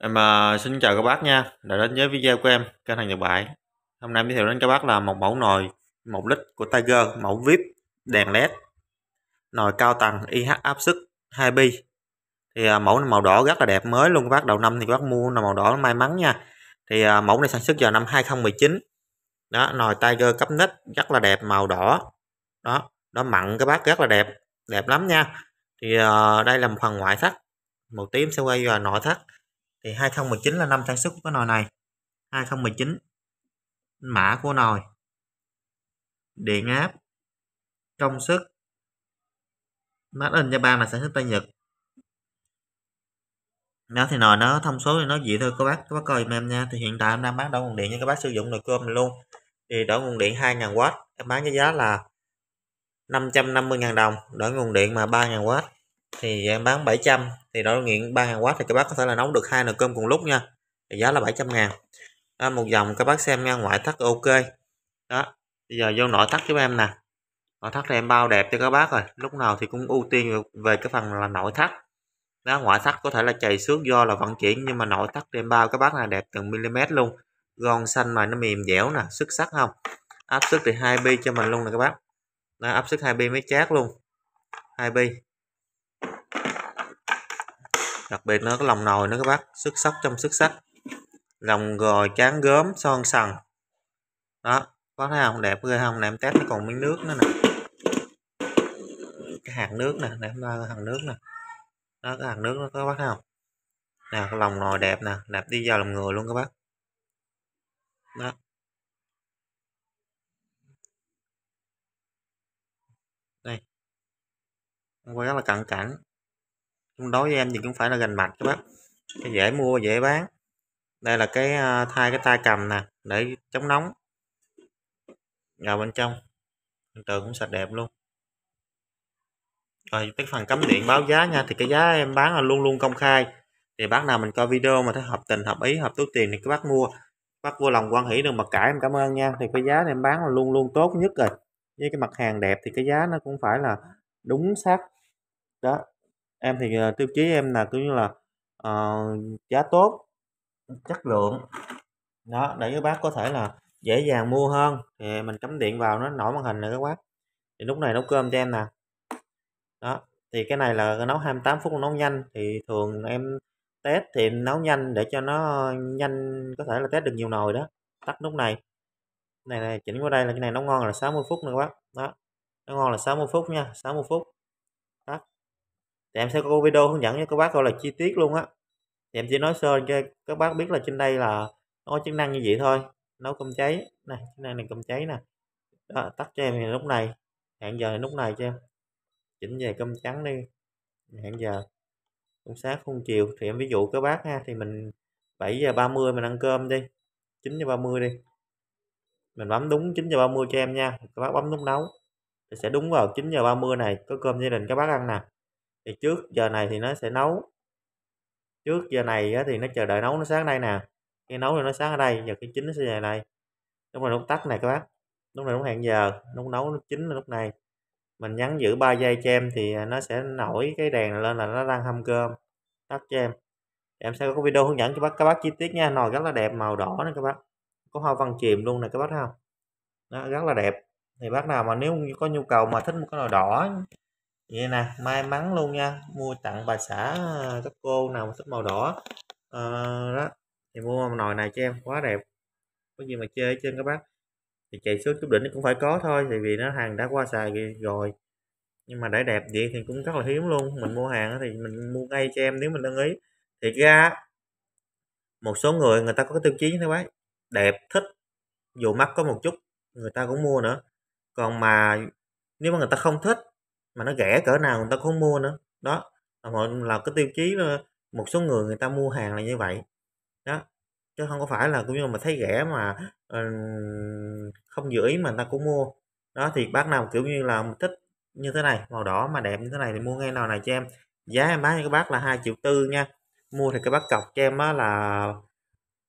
Em à, xin chào các bác nha, đã đến với video của em, kênh hàng Nhật Bại Hôm nay em giới thiệu đến các bác là một mẫu nồi 1 lít của Tiger, mẫu VIP, đèn LED Nồi cao tầng IH áp sức 2 bi Thì à, mẫu màu đỏ rất là đẹp mới luôn các bác, đầu năm thì các bác mua là màu đỏ may mắn nha Thì à, mẫu này sản xuất vào năm 2019 Đó, nồi Tiger cấp nít rất là đẹp màu đỏ Đó, đó mặn các bác rất là đẹp, đẹp lắm nha Thì à, đây là một phần ngoại thất màu tím sẽ quay vào nội thất thì 2019 là năm sản xuất của cái nồi này 2019 mã của nồi điện áp công suất made in Japan là sản xuất tay Nhật đó thì nồi nó thông số thì nó vậy thôi các bác các bác coi em nha thì hiện tại em đang bán đổi nguồn điện cho các bác sử dụng nồi cơm này luôn thì đổi nguồn điện 2.000W em bán với giá là 550.000 đồng đổi nguồn điện mà 3.000W thì em bán 700 thì đó nghiện 3W thì các bác có thể là nấu được hai nồi cơm cùng lúc nha thì giá là 700 ngàn đó, một dòng các bác xem nha ngoại thắt ok đó bây giờ vô nội thắt giúp em nè nội thắt thì em bao đẹp cho các bác rồi lúc nào thì cũng ưu tiên về cái phần là nội thắt đó ngoại thắt có thể là chày xước do là vận chuyển nhưng mà nội thắt thì em bao các bác là đẹp từng mm luôn gòn xanh mà nó mềm dẻo nè sức sắc không áp sức thì hai bi cho mình luôn nè các bác đó, áp sức hai bi mới chát luôn hai bi đặc biệt nó có lòng nồi nữa các bác xuất sắc trong xuất sắc lòng gò chán gớm son sần đó có thấy không đẹp ghê không nè em test nó còn miếng nước nữa nè cái hạt nước nè nè em ra hạt nước nè đó cái hạt nước nó có bác thấy không nè cái lòng nồi đẹp nè đẹp đi vào lòng người luôn các bác đó đây quay rất là cận cảnh đối với em thì cũng phải là gành mạch các bác cái dễ mua dễ bán đây là cái à, thay cái tay cầm nè để chống nóng vào bên trong tường cũng sạch đẹp luôn rồi cái phần cấm điện báo giá nha thì cái giá em bán là luôn luôn công khai thì bác nào mình coi video mà thấy hợp tình hợp ý hợp túi tiền thì các bác mua bác vô lòng quan hỷ được mặc cả em cảm ơn nha thì cái giá em bán là luôn luôn tốt nhất rồi với cái mặt hàng đẹp thì cái giá nó cũng phải là đúng xác đó em thì ờ, tiêu chí em là cứ như là uh, giá tốt chất lượng đó để các bác có thể là dễ dàng mua hơn thì mình cắm điện vào nó nổi màn hình này các bác thì lúc này nấu cơm cho em nè đó thì cái này là nấu 28 phút nấu nhanh thì thường em test thì em nấu nhanh để cho nó nhanh có thể là test được nhiều nồi đó tắt nút này này này chỉnh qua đây là cái này nấu ngon là 60 phút nữa các bác đó nó ngon là 60 phút nha 60 phút thì em sẽ có video hướng dẫn cho các bác gọi là chi tiết luôn á thì em chỉ nói sơ cho các bác biết là trên đây là nó có chức năng như vậy thôi nấu cơm cháy nè chức năng này cơm cháy nè đó, tắt cho em thì lúc này hẹn giờ lúc này cho em chỉnh về cơm trắng đi hẹn giờ không sáng không chiều thì em ví dụ các bác ha thì mình 7 giờ 30 mình ăn cơm đi 9 giờ 30 đi mình bấm đúng 9 giờ 30 cho em nha các bác bấm nút nấu thì sẽ đúng vào 9 giờ 30 này có cơm gia đình các bác ăn nè thì trước giờ này thì nó sẽ nấu trước giờ này thì nó chờ đợi nấu nó sáng đây nè khi nấu thì nó sáng ở đây giờ cái chín nó sẽ về đây đúng là lúc tắt này các bác lúc này lúc hẹn giờ lúc nấu nó chín lúc này mình nhắn giữ 3 giây cho em thì à, nó sẽ nổi cái đèn lên là nó đang hâm cơm tắt cho em em sẽ có video hướng dẫn cho bác các bác chi tiết nha nồi rất là đẹp màu đỏ nè các bác có hoa văn chìm luôn nè các bác thấy không nó rất là đẹp thì bác nào mà nếu có nhu cầu mà thích một cái nồi đỏ vậy nè may mắn luôn nha mua tặng bà xã các ờ, cô nào mà thích màu đỏ à, đó thì mua nồi này cho em quá đẹp có gì mà chơi trên các bác thì chạy xuống chút đỉnh cũng phải có thôi tại vì nó hàng đã qua xài rồi nhưng mà để đẹp vậy thì cũng rất là hiếm luôn mình mua hàng thì mình mua ngay cho em nếu mình đồng ý thì ra một số người người ta có cái tiêu chí như thế bác đẹp thích dù mắc có một chút người ta cũng mua nữa còn mà nếu mà người ta không thích mà nó rẻ cỡ nào người ta cũng mua nữa đó mọi là cái tiêu chí ờ, một số người người ta mua hàng là như vậy đó chứ không có phải là cũng như mà thấy rẻ mà ờ, không giữ ý mà người ta cũng mua đó thì bác nào kiểu như là thích như thế này màu đỏ mà đẹp như thế này thì mua ngay nào này cho em giá em bán cho các bác là hai triệu tư nha mua thì các bác cọc cho em là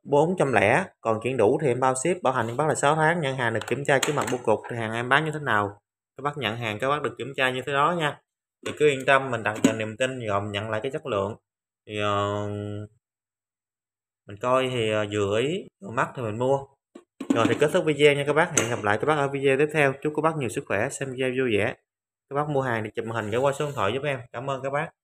bốn trăm lẻ còn chuyển đủ thì em bao ship bảo hành cho bác là 6 tháng nhận hàng được kiểm tra trước mặt bưu cục thì hàng em bán như thế nào các bác nhận hàng các bác được kiểm tra như thế đó nha thì cứ yên tâm mình đặt vào niềm tin rồi nhận lại cái chất lượng thì uh, mình coi thì ờ, vừa ý vừa mắt thì mình mua rồi thì kết thúc video nha các bác hẹn gặp lại các bác ở video tiếp theo chúc các bác nhiều sức khỏe xem video vui vẻ các bác mua hàng thì chụp hình gửi qua số điện thoại giúp em cảm ơn các bác